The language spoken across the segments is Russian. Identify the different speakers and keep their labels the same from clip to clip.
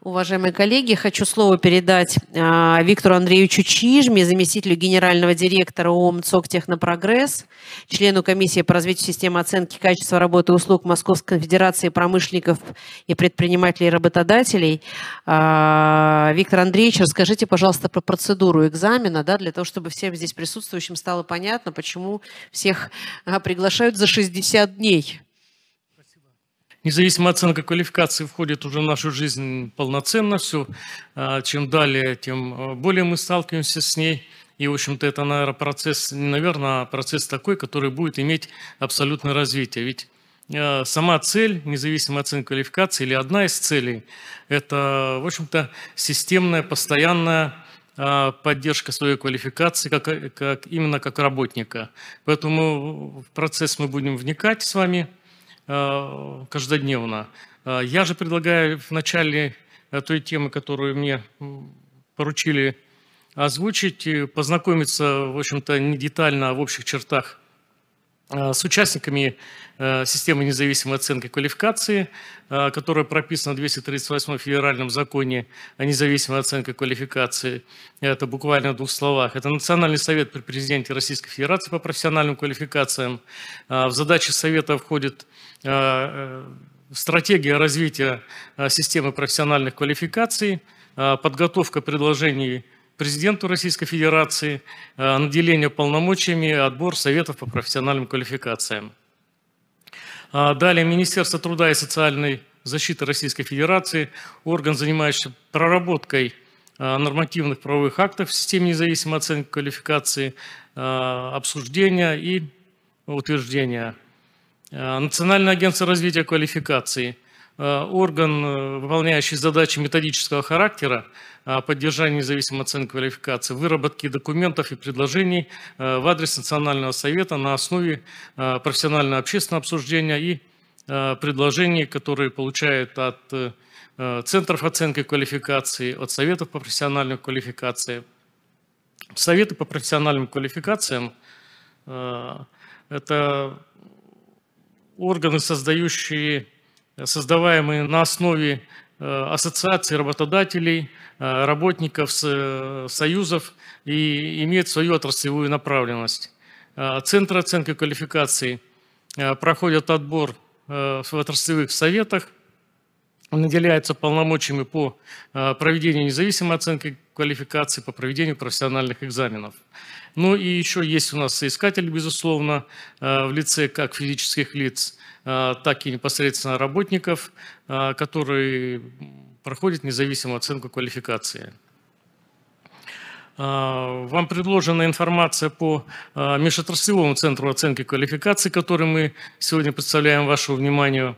Speaker 1: Уважаемые коллеги, хочу слово передать а, Виктору Андреевичу Чижме, заместителю генерального директора ОМЦОК «Технопрогресс», члену комиссии по развитию системы оценки качества работы и услуг Московской конфедерации промышленников и предпринимателей и работодателей. А, Виктор Андреевич, расскажите, пожалуйста, про процедуру экзамена, да, для того, чтобы всем здесь присутствующим стало понятно, почему всех а, приглашают за 60 дней. Независимо оценка квалификации входит уже в нашу жизнь полноценно. Все, а, чем далее, тем а, более мы сталкиваемся с ней. И, в общем-то, это, наверное, процесс, наверное, а процесс такой, который будет иметь абсолютное развитие. Ведь сама цель, независимо от квалификации, или одна из целей, это, в общем-то, системная, постоянная поддержка своей квалификации как, как, именно как работника. Поэтому в процесс мы будем вникать с вами – Э, каждодневно. Э, я же предлагаю в начале э, той темы, которую мне поручили озвучить, познакомиться, в общем-то, не детально, а в общих чертах Э, с участниками э, системы независимой оценки квалификации, э, которая прописана в 238 федеральном законе о независимой оценке квалификации. Это буквально в двух словах. Это Национальный совет при президенте Российской Федерации по профессиональным квалификациям. В задачи совета входит стратегия развития системы профессиональных квалификаций, подготовка предложений президенту Российской Федерации, э, наделение полномочиями, отбор советов по профессиональным квалификациям. А далее Министерство труда и социальной защиты Российской Федерации, орган, занимающийся проработкой э, нормативных правовых актов в системе независимой оценки квалификации, э, обсуждения и утверждения. Национальное агентство развития квалификации – Э, орган, э, выполняющий задачи методического характера, а, поддержания независимой оценки квалификации, выработки документов и предложений э, в адрес Национального совета на основе профессионально общественного обсуждения и предложений, которые получает от центров оценки квалификации, от советов по профессиональной квалификации. Советы по профессиональным квалификациям – это органы, создающие создаваемые на основе э, ассоциаций работодателей, э, работников, э, союзов и имеют свою отраслевую направленность. Центры оценки квалификации проходят отбор в отраслевых советах, наделяются полномочиями по проведению независимой оценки квалификации, по проведению профессиональных экзаменов. Ну и еще есть у нас соискатель, безусловно, в лице как физических лиц – Э, так и непосредственно работников, э, которые проходят независимую оценку квалификации. Э, вам предложена информация по межотраслевому центру оценки квалификации, который мы сегодня представляем вашему вниманию.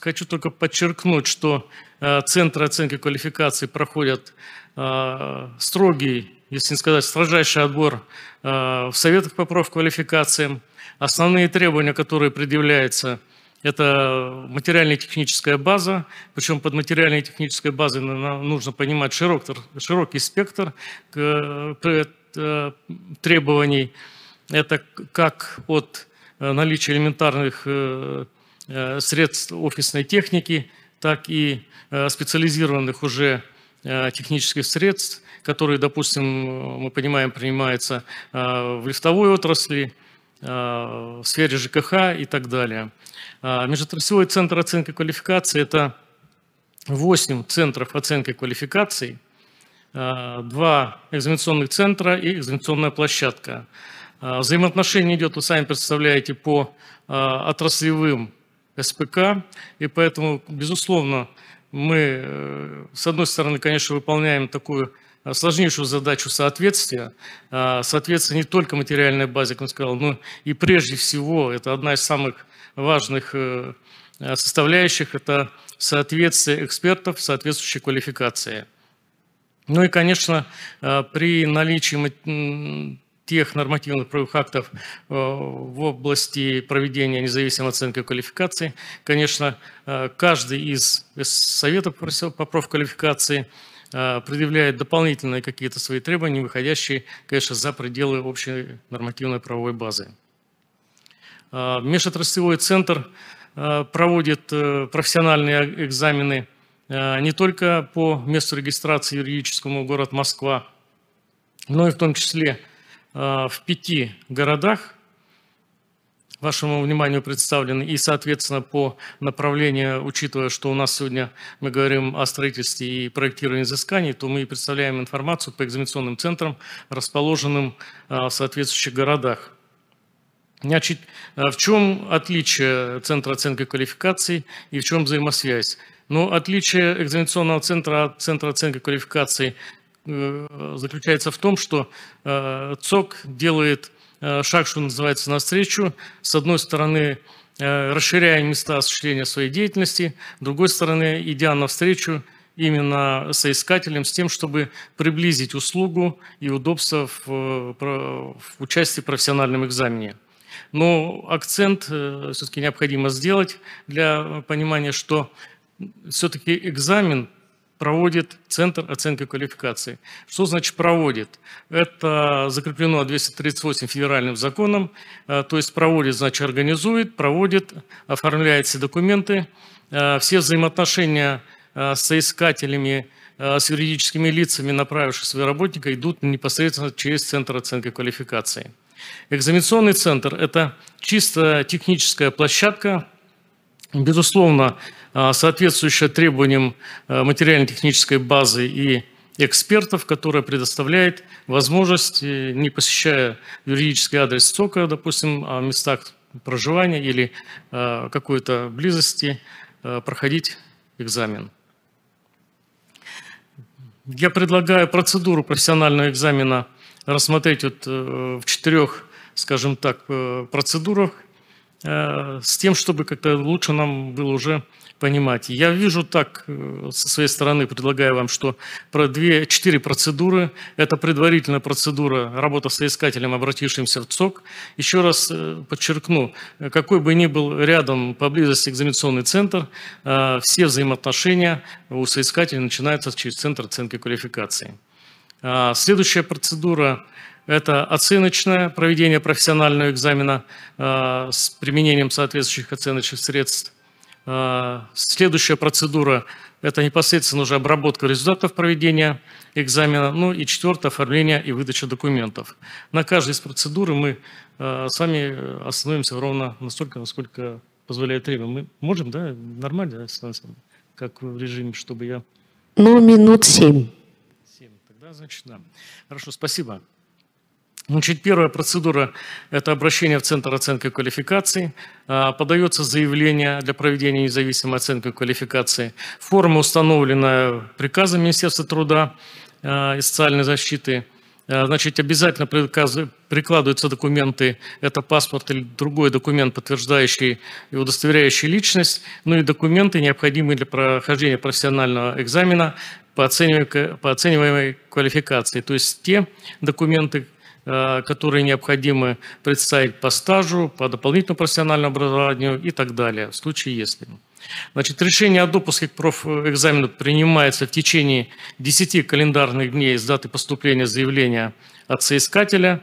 Speaker 1: Хочу только подчеркнуть, что центры оценки квалификации проходят строгий, если не сказать строжайший отбор в советах по профквалификациям. Основные требования, которые предъявляются, это материально-техническая база, причем под материальной технической базой нужно понимать широк, широкий спектр э, требований. Это как от э, наличия элементарных э, средств офисной техники, так и специализированных уже технических средств, которые, допустим, мы понимаем, принимаются в лифтовой отрасли, Э, в сфере ЖКХ и так далее. А, межотраслевой центр оценки квалификации – это 8 центров оценки квалификаций, 2 а, экзаменационных центра и экзаменационная площадка. А, Взаимоотношение идет, вы сами представляете, по отраслевым СПК, и поэтому, безусловно, мы, э, с одной стороны, конечно, выполняем такую Э, сложнейшую задачу соответствия. А, соответствие не только материальной базе, как он сказал, но и прежде всего, это одна из самых важных э, э, составляющих, это соответствие экспертов, соответствующей квалификации. Ну и, конечно, при наличии тех нормативных правовых актов в области проведения независимой оценки квалификации, конечно, каждый из советов по профквалификации – Э, предъявляет дополнительные какие-то свои требования, выходящие, конечно, за пределы общей нормативной правовой базы. Э, межотраслевой центр э, проводит профессиональные экзамены не только по месту регистрации юридическому город Москва, но и в том числе в пяти городах Вашему вниманию представлены и, соответственно, по направлению, учитывая, что у нас сегодня мы говорим о строительстве и проектировании изысканий, то мы представляем информацию по экзаменационным центрам, расположенным а, в соответствующих городах. Значит, а, в чем отличие Центра оценки квалификаций и в чем взаимосвязь? Ну, отличие экзаменационного центра от Центра оценки квалификаций э, заключается в том, что э, ЦОК делает Э, шаг, что называется, навстречу. С одной стороны, э, расширяя места осуществления своей деятельности, с другой стороны, идя навстречу именно соискателям с тем, чтобы приблизить услугу и удобство в, э, в участии в профессиональном экзамене. Но акцент все-таки необходимо сделать для понимания, что все-таки экзамен проводит Центр оценки квалификации. Что значит проводит? Это закреплено 238 федеральным законом, э, то есть проводит, значит организует, проводит, оформляет все документы, э, все взаимоотношения э, с соискателями, с юридическими лицами, направивших своего работника, идут непосредственно через Центр оценки квалификации. Экзаменационный центр – это чисто техническая площадка, безусловно, а, соответствующая требованиям э, материально-технической базы и экспертов, которая предоставляет возможность, э, не посещая юридический адрес ЦОКа, допустим, о а местах проживания или э, какой-то близости, проходить экзамен. Я предлагаю процедуру профессионального экзамена рассмотреть вот в четырех, скажем так, процедурах, с тем, чтобы как-то лучше нам было уже понимать. Я вижу так, э, со своей стороны предлагаю вам, что про две, четыре процедуры. Это предварительная процедура работа с соискателем, обратившимся в ЦОК. Еще раз э, подчеркну, э, какой бы ни был рядом поблизости экзаменационный центр, все взаимоотношения у соискателя начинаются через Центр оценки квалификации. А, следующая процедура это оценочное проведение профессионального экзамена э, с применением соответствующих оценочных средств. А, следующая процедура – это непосредственно уже обработка результатов проведения экзамена. Ну и четвертое – оформление и выдача документов. На каждой из процедур мы а, с вами остановимся ровно настолько, насколько позволяет время. Мы можем, да, нормально остановиться, как в режиме, чтобы я… Ну, минут семь. Семь, тогда, значит, да. Хорошо, спасибо. Значит, первая процедура – это обращение в Центр оценки квалификации. А, подается заявление для проведения независимой оценки квалификации. Форма установлена приказом Министерства труда а, и социальной защиты. А, значит, обязательно прикладываются документы, это паспорт или другой документ, подтверждающий и удостоверяющий личность, ну и документы, необходимые для прохождения профессионального экзамена по оцениваемой, по оцениваемой квалификации, то есть те документы, Э, которые необходимы представить по стажу, по дополнительному профессиональному образованию и так далее, в случае если. Значит, решение о допуске к профэкзамену принимается в течение 10 календарных дней с даты поступления заявления от соискателя.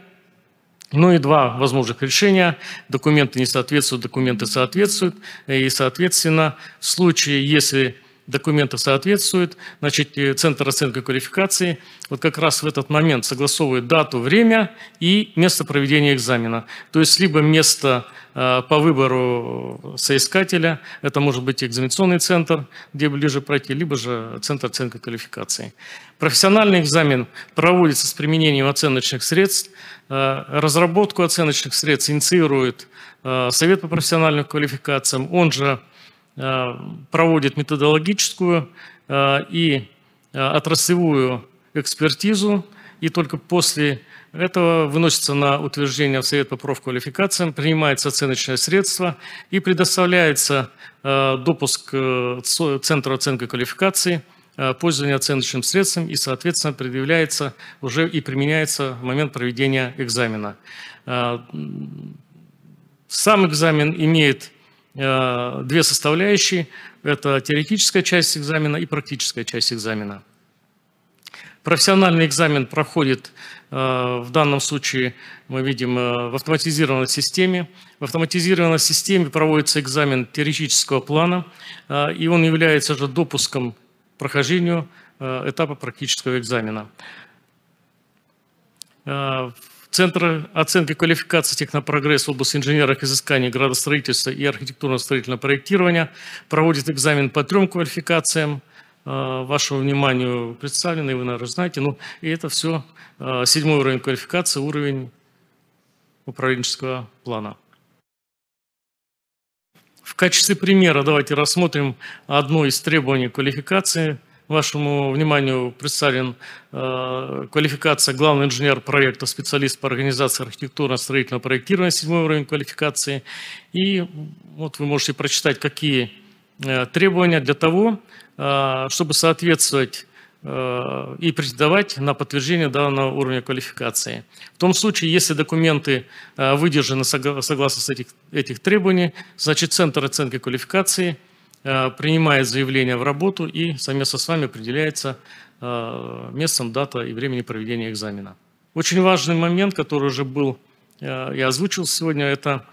Speaker 1: Ну и два возможных решения. Документы не соответствуют, документы соответствуют. И, соответственно, в случае, если документов соответствует, значит, э, Центр оценки квалификации вот как раз в этот момент согласовывает дату, время и место проведения экзамена. То есть либо место э, по выбору соискателя, это может быть экзаменационный центр, где ближе пройти, либо же Центр оценки квалификации. Профессиональный экзамен проводится с применением оценочных средств. Э, разработку оценочных средств инициирует Совет по профессиональным квалификациям, он же – Э, проводит методологическую э, и э, отраслевую экспертизу, и только после этого выносится на утверждение в Совет по профквалификациям, принимается оценочное средство и предоставляется допуск центра оценки квалификации, пользование оценочным средством и, соответственно, предъявляется уже и применяется в момент проведения экзамена. Сам экзамен имеет Э, две составляющие. Это теоретическая часть экзамена и практическая часть экзамена. Профессиональный экзамен проходит э, в данном случае, мы видим, э, в автоматизированной системе. В автоматизированной системе проводится экзамен теоретического плана, и он является же допуском к прохождению этапа практического экзамена. Центр оценки квалификации технопрогресс в области инженерных изысканий градостроительства и архитектурно-строительного проектирования проводит экзамен по трем квалификациям. А, вашему вниманию представлены, вы, наверное, знаете. Ну, и это все а, седьмой уровень квалификации, уровень управленческого плана. В качестве примера давайте рассмотрим одно из требований квалификации – Вашему вниманию представлен э, квалификация главный инженер проекта, специалист по организации архитектурно-строительного проектирования, седьмой уровень квалификации. И вот вы можете прочитать, какие э, требования для того, э, чтобы соответствовать э, и претендовать на подтверждение данного уровня квалификации. В том случае, если документы э, выдержаны согласно этих, этих требований, значит Центр оценки квалификации – Э, принимает заявление в работу и совместно с вами определяется э, местом, дата и времени проведения экзамена. Очень важный момент, который уже был э, и озвучил сегодня, это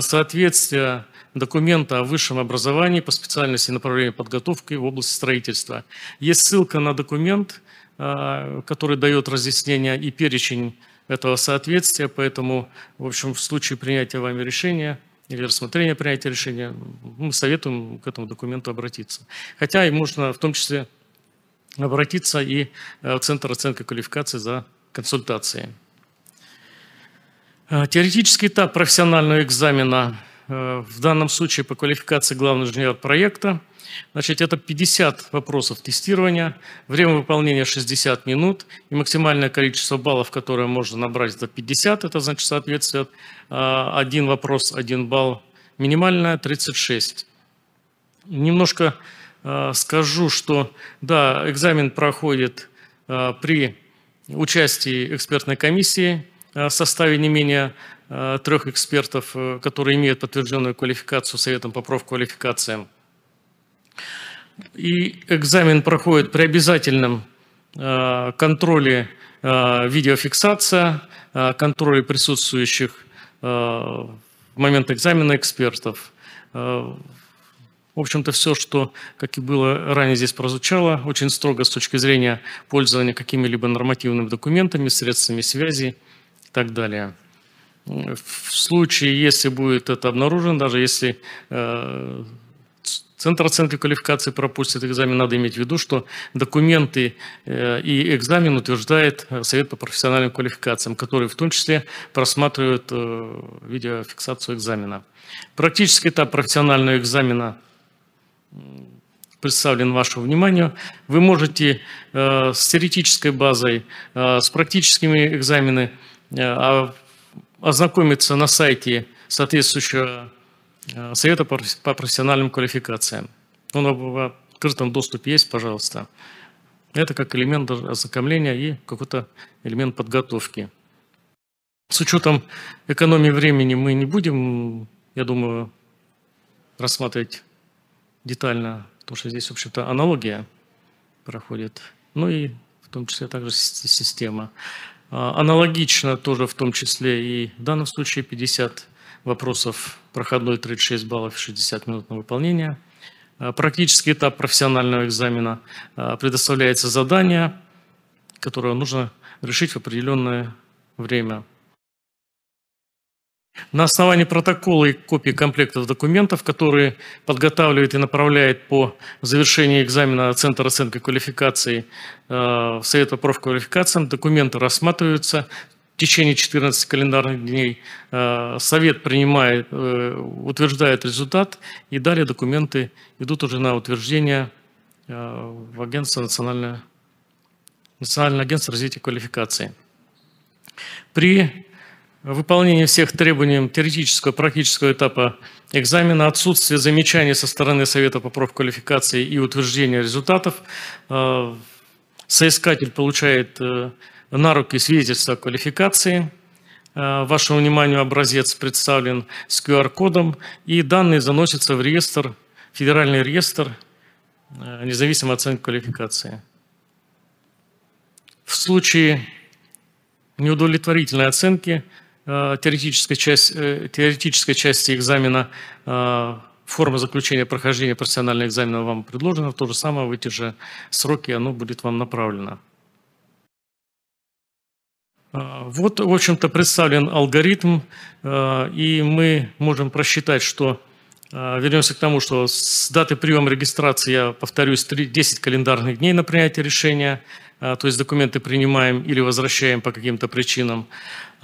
Speaker 1: соответствие документа о высшем образовании по специальности и направлению подготовки в области строительства. Есть ссылка на документ, который дает разъяснение и перечень этого соответствия, поэтому, в общем, в случае принятия вами решения – или рассмотрение принятия решения, мы советуем к этому документу обратиться. Хотя и можно в том числе обратиться и э, в Центр оценки квалификации за консультацией. Э, теоретический этап профессионального экзамена – Э, в данном случае по квалификации главный инженер проекта. Значит, это 50 вопросов тестирования, время выполнения 60 минут и максимальное количество баллов, которое можно набрать, это 50. Это значит соответствует э, один вопрос, один балл. Минимальное 36. Немножко э, скажу, что да, экзамен проходит при участии экспертной комиссии в составе не менее Э, трех экспертов, э, которые имеют подтвержденную квалификацию Советом по профквалификациям. И экзамен проходит при обязательном э, контроле видеофиксация, контроле присутствующих в момент экзамена экспертов. В общем-то, все, что, как и было ранее здесь прозвучало, очень строго с точки зрения пользования какими-либо нормативными документами, средствами связи и так далее. В случае, если будет это обнаружено, даже если э, Центр оценки квалификации пропустит экзамен, надо иметь в виду, что документы э, и экзамен утверждает э, Совет по профессиональным квалификациям, который в том числе просматривает видеофиксацию экзамена. Практический этап профессионального экзамена представлен вашему вниманию. Вы можете с теоретической базой, с практическими экзаменами, ознакомиться на сайте соответствующего э, Совета по профессиональным квалификациям. Он в открытом доступе есть, пожалуйста. Это как элемент ознакомления и какой-то элемент подготовки. С учетом экономии времени мы не будем, я думаю, рассматривать детально, потому что здесь, в общем-то, аналогия проходит. Ну и в том числе также система. А, аналогично тоже в том числе и в данном случае 50 вопросов, проходной 36 баллов, 60 минут на выполнение. А, практический этап профессионального экзамена а, предоставляется задание, которое нужно решить в определенное время – на основании протокола и копии комплектов документов, которые подготавливает и направляет по завершении экзамена Центр оценки квалификации э, Совет по профквалификациям, документы рассматриваются в течение 14 календарных дней. Э, совет принимает, э, утверждает результат, и далее документы идут уже на утверждение э, в агентство национальное, Национальное агентство развития квалификации. При выполнение всех требований теоретического и практического этапа экзамена, отсутствие замечаний со стороны Совета по профквалификации и утверждение результатов. Э, соискатель получает э, на руки свидетельство о квалификации. Э, вашему вниманию образец представлен с QR-кодом, и данные заносятся в реестр, федеральный реестр независимой оценки квалификации. В случае неудовлетворительной оценки Э, теоретической, часть, э, теоретической части экзамена э, форма заключения прохождения профессионального экзамена вам предложена, в то же самое в эти же сроки оно будет вам направлено. Вот, в общем-то, представлен алгоритм, и мы можем просчитать, что Вернемся к тому, что с даты приема регистрации, я повторюсь, 10 календарных дней на принятие решения, то есть документы принимаем или возвращаем по каким-то причинам.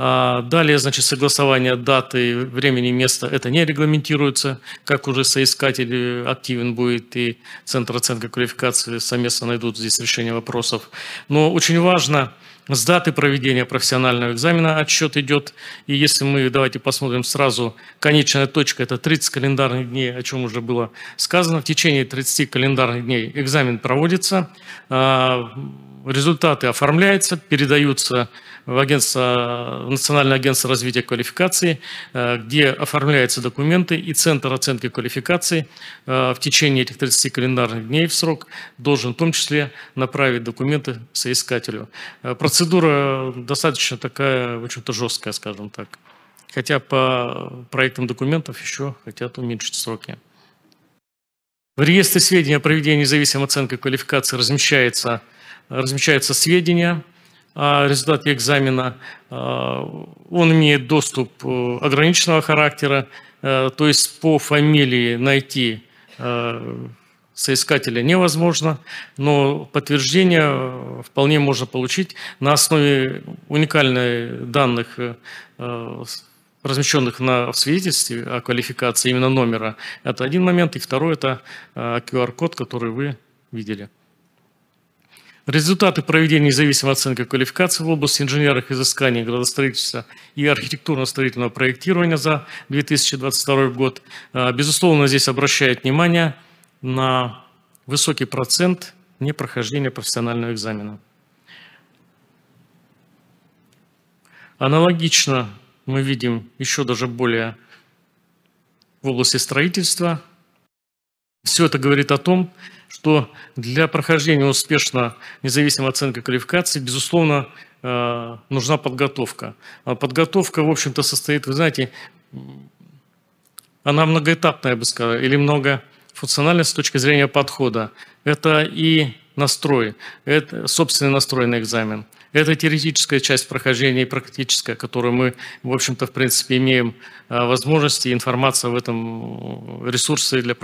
Speaker 1: А, далее, значит, согласование даты, времени, места, это не регламентируется, как уже соискатель э, активен будет и Центр оценки квалификации совместно найдут здесь решение вопросов. Но очень важно, с даты проведения профессионального экзамена отсчет идет. И если мы, давайте посмотрим сразу, конечная точка – это 30 календарных дней, о чем уже было сказано. В течение 30 календарных дней экзамен проводится, а, результаты оформляются, передаются в, агентство, в Национальное агентство развития квалификации, э, где оформляются документы, и Центр оценки квалификации э, в течение этих 30 календарных дней в срок должен в том числе направить документы соискателю. Э, процедура достаточно такая, в общем-то, жесткая, скажем так. Хотя по проектам документов еще хотят уменьшить сроки. В реестре сведений о проведении независимой оценки квалификации размещается, размещаются сведения – а, результат экзамена, а, он имеет доступ э, ограниченного характера, э, то есть по фамилии найти э, соискателя невозможно, но подтверждение вполне можно получить на основе уникальных данных, размещенных на свидетельстве о квалификации именно номера. Это один момент. И второй – это QR-код, который вы видели. Результаты проведения независимой оценки квалификации в области инженерных изысканий градостроительства и архитектурно-строительного проектирования за 2022 год. А, безусловно, здесь обращает внимание на высокий процент непрохождения профессионального экзамена. Аналогично мы видим еще даже более в области строительства – все это говорит о том, что для прохождения успешно независимой оценки квалификации, безусловно, э, нужна подготовка. А подготовка, в общем-то, состоит, вы знаете, она многоэтапная, я бы сказал, или многофункциональная с точки зрения подхода. Это и настрой, это собственный настрой на экзамен, это теоретическая часть прохождения и практическая, которую мы, в общем-то, в принципе, имеем а, возможности, информация в этом, ресурсы для,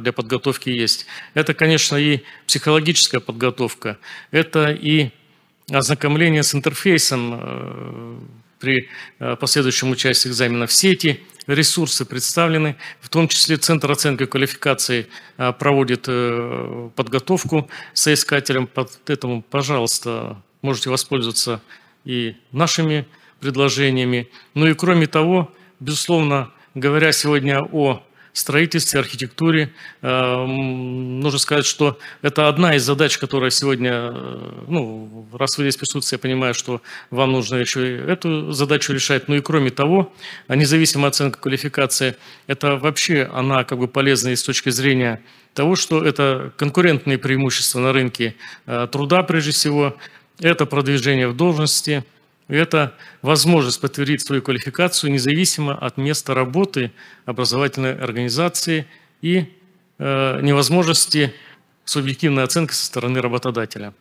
Speaker 1: для подготовки есть. Это, конечно, и психологическая подготовка, это и ознакомление с интерфейсом а, при а, последующем участии экзамена в сети, ресурсы представлены, в том числе Центр оценки квалификации проводит э, подготовку соискателям под этому, пожалуйста, можете воспользоваться и нашими предложениями. Ну и кроме того, безусловно, говоря сегодня о строительстве, архитектуре, э, нужно сказать, что это одна из задач, которая сегодня, э, ну, раз вы здесь присутствуете, я понимаю, что вам нужно еще и эту задачу решать. Ну и кроме того, а независимая оценка квалификации, это вообще она как бы полезна и с точки зрения того, что это конкурентные преимущества на рынке э, труда, прежде всего, это продвижение в должности, это возможность подтвердить свою квалификацию независимо от места работы образовательной организации и э, невозможности субъективной оценки со стороны работодателя.